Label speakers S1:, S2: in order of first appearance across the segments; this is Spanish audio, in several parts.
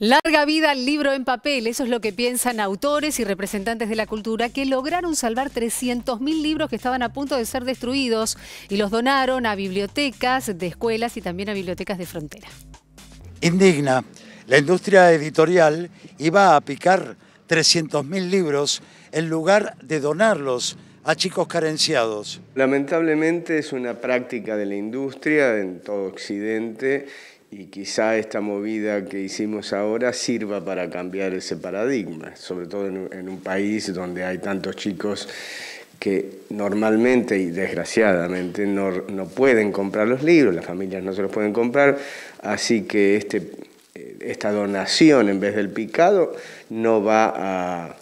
S1: Larga vida al libro en papel, eso es lo que piensan autores y representantes de la cultura que lograron salvar 300.000 libros que estaban a punto de ser destruidos y los donaron a bibliotecas de escuelas y también a bibliotecas de frontera. Indigna, la industria editorial iba a picar 300.000 libros en lugar de donarlos a chicos carenciados.
S2: Lamentablemente es una práctica de la industria en todo Occidente y quizá esta movida que hicimos ahora sirva para cambiar ese paradigma, sobre todo en, un país donde hay tantos chicos que normalmente y desgraciadamente no, pueden comprar los libros, las familias no se los pueden comprar, así que este, esta donación en vez del picado no va a,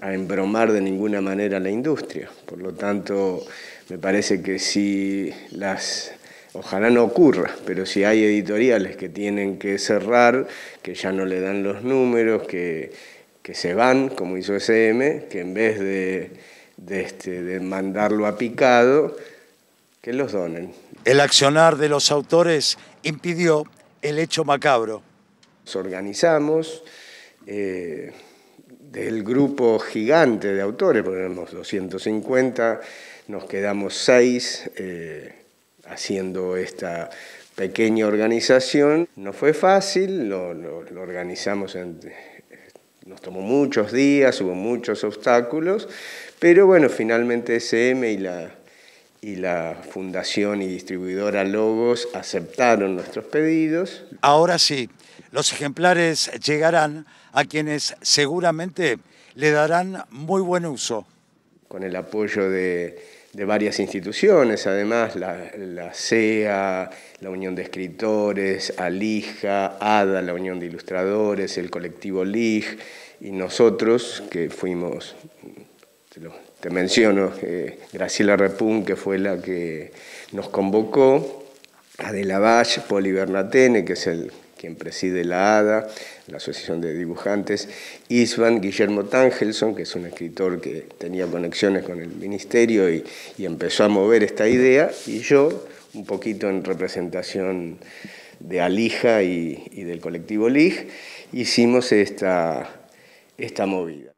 S2: a embromar de ninguna manera la industria. Por lo tanto, me parece que si las ojalá no ocurra, pero si hay editoriales que tienen que cerrar, que ya no le dan los números, que, que se van, como hizo SM, que en vez este, de, mandarlo a picado, que los donen. El accionar de
S1: los autores impidió el hecho macabro.
S2: Nos organizamos. Eh, del grupo gigante de autores, porque 250, nos quedamos seis, eh, haciendo esta pequeña organización. No fue fácil, lo, organizamos, nos tomó muchos días, hubo muchos obstáculos, pero bueno, finalmente SM y la, y la fundación y distribuidora Logos aceptaron nuestros pedidos.
S1: Ahora sí, los ejemplares llegarán a quienes seguramente le darán muy buen uso.
S2: Con el apoyo de de varias instituciones, además, la, la, CEA, la Unión de Escritores, Alija, ADA, la Unión de Ilustradores, el colectivo LIG, y nosotros, que fuimos, te, menciono, eh, Graciela Repún, que fue la que nos convocó, Adela Valle, Poli Bernatene, que es el quien preside la ADA, la Asociación de Dibujantes, Isvan Guillermo Tangelson, que es un escritor que tenía conexiones con el ministerio y, empezó a mover esta idea, y yo, un poquito en representación de Alija y, del colectivo LIG, hicimos esta, esta movida.